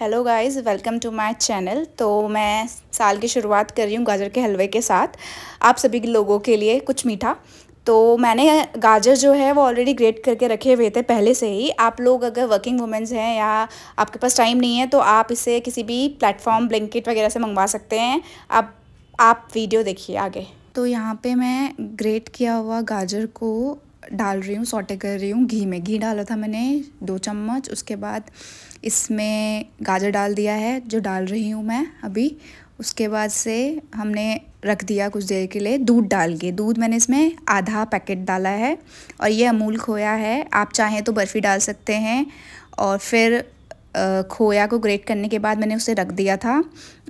hello guys welcome to my channel तो मैं साल की शुरुआत कर रही हूँ गाजर के हलवे के साथ आप सभी लोगों के लिए कुछ मीठा तो मैंने गाजर जो है वो ऑलरेडी ग्रेट करके रखे हुए थे पहले से ही आप लोग अगर वर्किंग वुमेंस हैं या आपके पास टाइम नहीं है तो आप इसे किसी भी प्लेटफॉर्म ब्लेंकेट वगैरह से मंगवा सकते हैं आप आप वीडियो देखिए आगे तो यहाँ पर मैं ग्रेट किया हुआ गाजर को डाल रही हूँ सोटे कर रही हूँ घी में घी डाला था मैंने दो चम्मच उसके बाद इसमें गाजर डाल दिया है जो डाल रही हूँ मैं अभी उसके बाद से हमने रख दिया कुछ देर के लिए दूध डाल के दूध मैंने इसमें आधा पैकेट डाला है और ये अमूल खोया है आप चाहें तो बर्फ़ी डाल सकते हैं और फिर खोया को ग्रेट करने के बाद मैंने उसे रख दिया था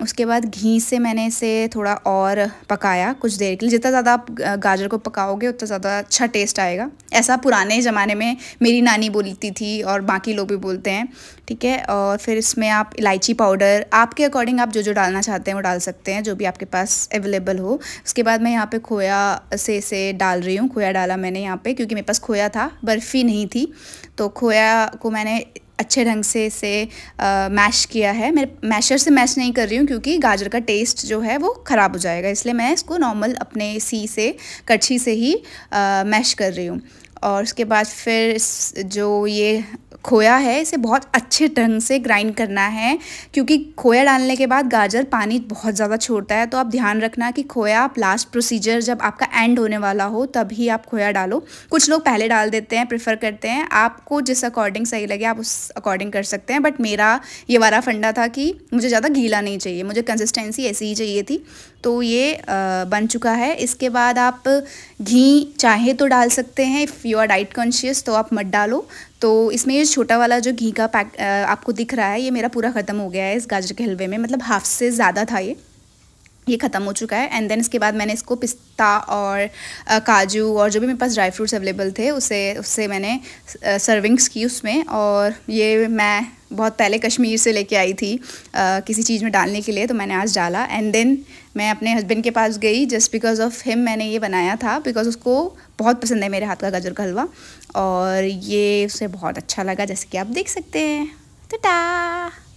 उसके बाद घी से मैंने इसे थोड़ा और पकाया कुछ देर के लिए जितना ज़्यादा आप गाजर को पकाओगे उतना ज़्यादा अच्छा टेस्ट आएगा ऐसा पुराने ज़माने में मेरी नानी बोलती थी और बाकी लोग भी बोलते हैं ठीक है और फिर इसमें आप इलायची पाउडर आपके अकॉर्डिंग आप जो जो डालना चाहते हैं वो डाल सकते हैं जो भी आपके पास अवेलेबल हो उसके बाद मैं यहाँ पर खोया से इसे डाल रही हूँ खोया डाला मैंने यहाँ पर क्योंकि मेरे पास खोया था बर्फ़ी नहीं थी तो खोया को मैंने अच्छे ढंग से इसे मैश किया है मैं मैशर से मैश नहीं कर रही हूँ क्योंकि गाजर का टेस्ट जो है वो ख़राब हो जाएगा इसलिए मैं इसको नॉर्मल अपने सी से कच्छी से ही मैश कर रही हूँ और उसके बाद फिर जो ये खोया है इसे बहुत अच्छे ढंग से ग्राइंड करना है क्योंकि खोया डालने के बाद गाजर पानी बहुत ज़्यादा छोड़ता है तो आप ध्यान रखना कि खोया आप लास्ट प्रोसीजर जब आपका एंड होने वाला हो तभी आप खोया डालो कुछ लोग पहले डाल देते हैं प्रेफर करते हैं आपको जिस अकॉर्डिंग सही लगे आप उस अकॉर्डिंग कर सकते हैं बट मेरा ये वाला फंडा था कि मुझे ज़्यादा गीला नहीं चाहिए मुझे कंसिस्टेंसी ऐसी ही चाहिए थी तो ये बन चुका है इसके बाद आप घी चाहे तो डाल सकते हैं if you are diet conscious तो आप मत डालो तो इसमें ये छोटा वाला जो घी का पैक आपको दिख रहा है ये मेरा पूरा ख़त्म हो गया है इस गाजर के हलवे में मतलब हाफ से ज़्यादा था ये ये ख़त्म हो चुका है एंड देन इसके बाद मैंने इसको पिस्ता और काजू और जो भी मेरे पास ड्राई फ्रूट्स अवेलेबल थे उसे उससे मैंने सर्विंग्स की उसमें और ये मैं बहुत पहले कश्मीर से लेके आई थी आ, किसी चीज़ में डालने के लिए तो मैंने आज डाला एंड देन मैं अपने हस्बैंड के पास गई जस्ट बिकॉज ऑफ हिम मैंने ये बनाया था बिकॉज उसको बहुत पसंद है मेरे हाथ का गजर का हलवा और ये उसे बहुत अच्छा लगा जैसे कि आप देख सकते हैं टाटा